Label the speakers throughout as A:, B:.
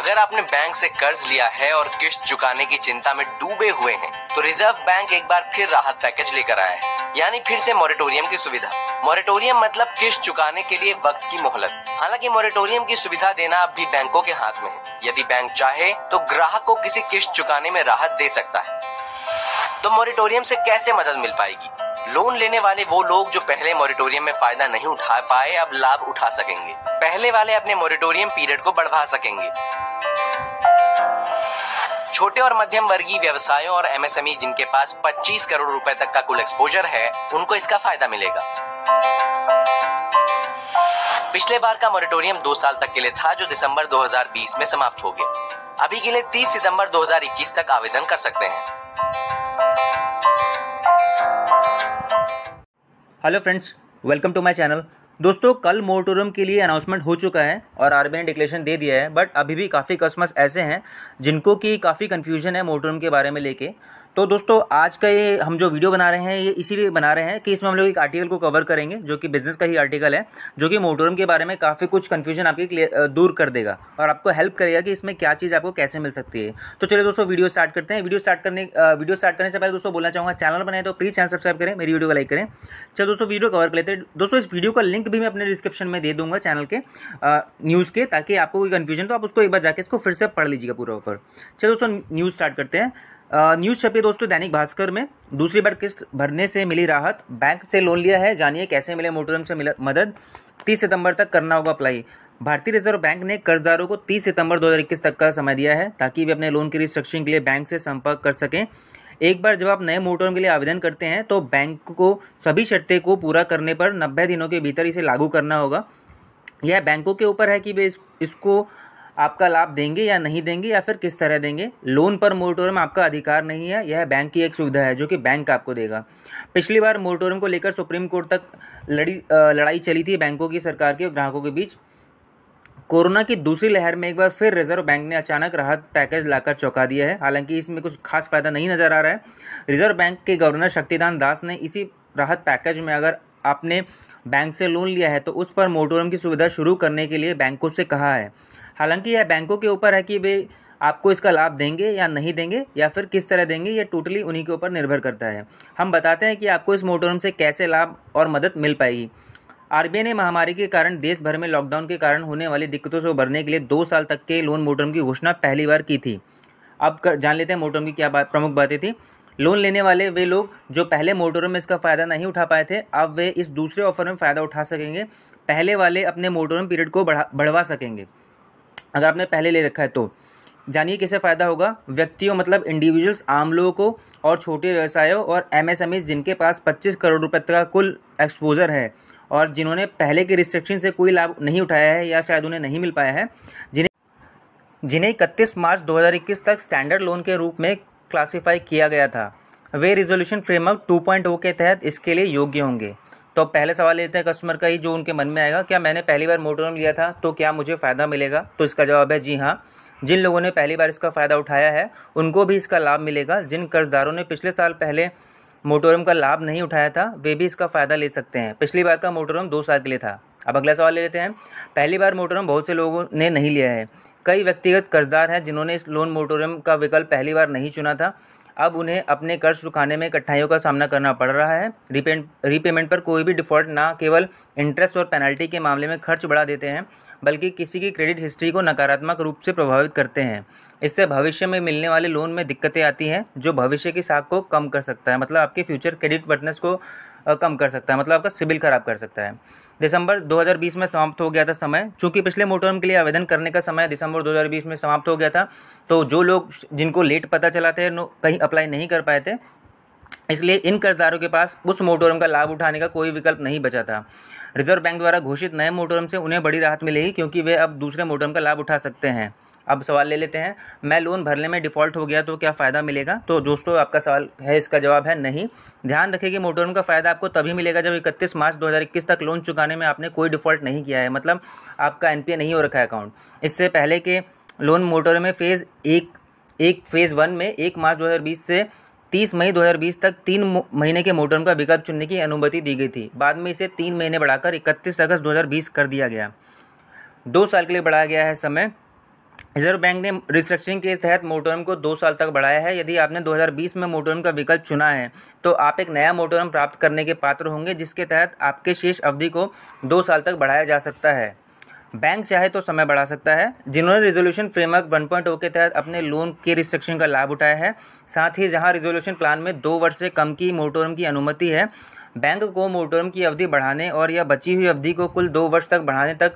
A: अगर आपने बैंक से कर्ज लिया है और किश्त चुकाने की चिंता में डूबे हुए हैं तो रिजर्व बैंक एक बार फिर राहत पैकेज लेकर आया है यानी फिर से मॉरिटोरियम की सुविधा मॉरिटोरियम मतलब किश्त चुकाने के लिए वक्त की मोहलत हालांकि मॉरिटोरियम की सुविधा देना अब भी बैंकों के हाथ में है यदि बैंक चाहे तो ग्राहक को किसी किश्त चुकाने में राहत दे सकता है तो मॉरिटोरियम से कैसे मदद मिल पाएगी लोन लेने वाले वो लोग जो पहले मॉरिटोरियम में फायदा नहीं उठा पाए अब लाभ उठा सकेंगे पहले वाले अपने मॉरिटोरियम पीरियड को बढ़वा सकेंगे छोटे और मध्यम वर्गीय व्यवसायों और एमएसएमई e जिनके पास 25 करोड़ रुपए तक का कुल एक्सपोजर है उनको इसका फायदा मिलेगा पिछले बार का मॉरिटोरियम दो साल तक के लिए था जो दिसंबर 2020 में समाप्त हो गया अभी के लिए 30 सितंबर 2021 तक आवेदन कर सकते हैं
B: hello friends welcome to my channel दोस्तों कल मोरटोरियम के लिए अनाउंसमेंट हो चुका है और आरबीआई ने डिक्लेरेशन दे दिया है बट अभी भी काफ़ी कस्टमर्स ऐसे हैं जिनको कि काफ़ी कन्फ्यूजन है मोरटोरियम के बारे में लेके तो दोस्तों आज का ये हम जो वीडियो बना रहे हैं ये इसीलिए बना रहे हैं कि इसमें हम लोग एक आर्टिकल को कवर करेंगे जो कि बिजनेस का ही आर्टिकल है जो कि मोटोरम के बारे में काफ़ी कुछ कन्फ्यूजन आपकी दूर कर देगा और आपको हेल्प करेगा कि इसमें क्या चीज़ आपको कैसे मिल सकती है तो चलिए दोस्तों वीडियो स्टार्ट करते हैं वीडियो स्टार्ट करने वीडियो स्टार्ट करने से पहले दोस्तों बोलना चाहूँगा चैनल बनाए तो प्लीज़ चैनल सब्सक्राइब करें मेरी वीडियो को लाइक करें चलो दोस्तों वीडियो कवर कर लेते हैं दोस्तों इस वीडियो का लिंक भी मैं अपने डिस्क्रिप्शन में दे दूँगा चैनल के न्यूज़ के ताकि आपको कोई कन्फ्यूजन तो आप उसको एक बार जाकर इसको फिर से पढ़ लीजिएगा पूरा ऊपर चलो दोस्तों न्यूज़ स्टार्ट करते हैं न्यूज छपी दोस्तों दैनिक भास्कर में दूसरी बार किस्त भरने से मिली राहत बैंक से लोन लिया है जानिए कैसे मिले मोटरम से मिला मदद 30 सितंबर तक करना होगा अप्लाई भारतीय रिजर्व बैंक ने कर्जदारों को 30 सितंबर 2021 तक का समय दिया है ताकि वे अपने लोन की रिस्ट्रक्चरिंग के लिए बैंक से संपर्क कर सकें एक बार जब आप नए मोटरम के लिए आवेदन करते हैं तो बैंक को सभी शर्तें को पूरा करने पर नब्बे दिनों के भीतर इसे लागू करना होगा यह बैंकों के ऊपर है कि वे इस, इसको आपका लाभ देंगे या नहीं देंगे या फिर किस तरह देंगे लोन पर मोरटोरियम आपका अधिकार नहीं है यह बैंक की एक सुविधा है जो कि बैंक आपको देगा पिछली बार मोरटोरियम को लेकर सुप्रीम कोर्ट तक लड़ी लड़ाई चली थी बैंकों की सरकार के और ग्राहकों के बीच कोरोना की दूसरी लहर में एक बार फिर रिजर्व बैंक ने अचानक राहत पैकेज लाकर चौंका दिया है हालांकि इसमें कुछ खास फायदा नहीं नजर आ रहा है रिजर्व बैंक के गवर्नर शक्तिदान दास ने इसी राहत पैकेज में अगर आपने बैंक से लोन लिया है तो उस पर मोटोरम की सुविधा शुरू करने के लिए बैंकों से कहा है हालांकि यह बैंकों के ऊपर है कि वे आपको इसका लाभ देंगे या नहीं देंगे या फिर किस तरह देंगे ये टोटली उन्हीं के ऊपर निर्भर करता है हम बताते हैं कि आपको इस मोटोरम से कैसे लाभ और मदद मिल पाएगी आर ने महामारी के कारण देश भर में लॉकडाउन के कारण होने वाली दिक्कतों से उभरने के लिए दो साल तक के लोन मोटरम की घोषणा पहली बार की थी अब कर, जान लेते हैं मोटरम की क्या बात प्रमुख बातें थी लोन लेने वाले वे लोग जो पहले मोटरम में इसका फ़ायदा नहीं उठा पाए थे अब वे इस दूसरे ऑफर में फ़ायदा उठा सकेंगे पहले वाले अपने मोटरम पीरियड को बढ़ा बढ़वा सकेंगे अगर आपने पहले ले रखा है तो जानिए किसे फ़ायदा होगा व्यक्तियों मतलब इंडिविजुअल्स आम लोगों को और छोटे व्यवसायों और एम जिनके पास 25 करोड़ रुपए तक का कुल एक्सपोजर है और जिन्होंने पहले के रिस्ट्रिक्शन से कोई लाभ नहीं उठाया है या शायद उन्हें नहीं मिल पाया है जिन्हें जिन्हें इकतीस मार्च 2021 तक स्टैंडर्ड लोन के रूप में क्लासीफाई किया गया था वे रिजोल्यूशन फ्रेमवर्क 2.0 के तहत इसके लिए योग्य होंगे तो अब पहले सवाल लेते हैं कस्टमर का ही जो उनके मन में आएगा क्या मैंने पहली बार मोटर लोन लिया था तो क्या मुझे फ़ायदा मिलेगा तो इसका जवाब है जी हाँ जिन लोगों ने पहली बार इसका फ़ायदा उठाया है उनको भी इसका लाभ मिलेगा जिन कर्जदारों ने पिछले साल पहले मोटोरम का लाभ नहीं उठाया था वे भी इसका फ़ायदा ले सकते हैं पिछली बार का मोटोरम दो साल के लिए था अब अगला सवाल ले लेते हैं पहली बार मोटोरम बहुत से लोगों ने नहीं लिया है कई व्यक्तिगत कर्जदार हैं जिन्होंने इस लोन मोटोरम का विकल्प पहली बार नहीं चुना था अब उन्हें अपने कर्ज चुकाने में कठिनाइयों का सामना करना पड़ रहा है रिपेमेंट रीपेमेंट पर कोई भी डिफ़ॉल्ट ना केवल इंटरेस्ट और पेनल्टी के मामले में खर्च बढ़ा देते हैं बल्कि किसी की क्रेडिट हिस्ट्री को नकारात्मक रूप से प्रभावित करते हैं इससे भविष्य में मिलने वाले लोन में दिक्कतें आती हैं जो भविष्य की साख को कम कर सकता है मतलब आपके फ्यूचर क्रेडिट वर्टनेस को कम कर सकता है मतलब आपका सिबिल खराब कर सकता है दिसंबर 2020 में समाप्त हो गया था समय चूंकि पिछले मोटोरम के लिए आवेदन करने का समय दिसंबर 2020 में समाप्त हो गया था तो जो लोग जिनको लेट पता चला थे कहीं अप्लाई नहीं कर पाए थे इसलिए इन कर्जदारों के पास उस मोटोरम का लाभ उठाने का कोई विकल्प नहीं बचा था रिजर्व बैंक द्वारा घोषित नए मोटोरम से उन्हें बड़ी राहत मिलेगी क्योंकि वे अब दूसरे मोटोरम का लाभ उठा सकते हैं अब सवाल ले लेते हैं मैं लोन भरने में डिफ़ॉल्ट हो गया तो क्या फ़ायदा मिलेगा तो दोस्तों आपका सवाल है इसका जवाब है नहीं ध्यान रखें कि मोटर लोन का फ़ायदा आपको तभी मिलेगा जब इकतीस मार्च 2021 तक लोन चुकाने में आपने कोई डिफ़ॉल्ट नहीं किया है मतलब आपका एन नहीं हो रखा है अकाउंट इससे पहले के लोन मोटर में फ़ेज़ एक एक फ़ेज़ वन में एक मार्च दो से 30 मई 2020 तक तीन महीने के मोटर का विकल्प चुनने की अनुमति दी गई थी बाद में इसे तीन महीने बढ़ाकर 31 अगस्त 2020 कर दिया गया दो साल के लिए बढ़ाया गया है समय रिजर्व बैंक ने रिस्ट्रक्चरिंग के तहत मोटोरम को दो साल तक बढ़ाया है यदि आपने 2020 में मोटोरम का विकल्प चुना है तो आप एक नया मोटोरम प्राप्त करने के पात्र होंगे जिसके तहत आपके शेष अवधि को दो साल तक बढ़ाया जा सकता है बैंक चाहे तो समय बढ़ा सकता है जिन्होंने रिजोल्यूशन फ्रेमवर्क 1.0 के तहत अपने लोन के रिस्ट्रक्शन का लाभ उठाया है साथ ही जहां रिजोल्यूशन प्लान में दो वर्ष से कम की मोटोरम की अनुमति है बैंक को मोटरम की अवधि बढ़ाने और या बची हुई अवधि को कुल दो वर्ष तक बढ़ाने तक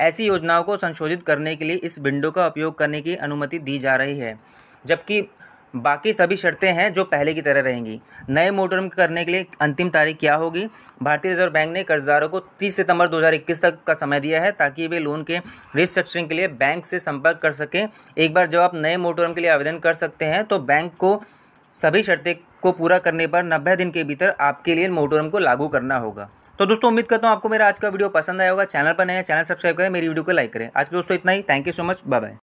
B: ऐसी योजनाओं को संशोधित करने के लिए इस विंडो का उपयोग करने की अनुमति दी जा रही है जबकि बाकी सभी शर्तें हैं जो पहले की तरह रहेंगी नए मोटरम करने के लिए अंतिम तारीख क्या होगी भारतीय रिजर्व बैंक ने कर्जदारों को 30 सितंबर 2021 तक का समय दिया है ताकि वे लोन के रिस्ट्रक्चरिंग के लिए बैंक से संपर्क कर सकें एक बार जब आप नए मोटरम के लिए आवेदन कर सकते हैं तो बैंक को सभी शर्तें को पूरा करने पर नब्बे दिन के भीतर आपके लिए मोटोरम को लागू करना होगा तो दोस्तों उम्मीद करता हूँ आपको मेरा आज का वीडियो पसंद आया होगा चैनल पर नया चैनल सब्सक्राइब करें मेरी वीडियो को लाइक करें आज के दोस्तों इतना ही thank you so much bye bye